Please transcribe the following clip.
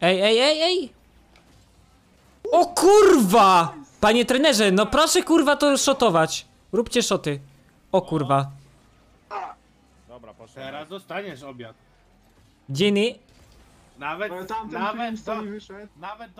Ej, ej, ej, ej! O kurwa! Panie trenerze, no proszę kurwa to shotować. Róbcie shoty. O kurwa. Dobra, poszedłem. Teraz dostaniesz obiad. Dzieni? Nawet, No tamten nawet, to, nawet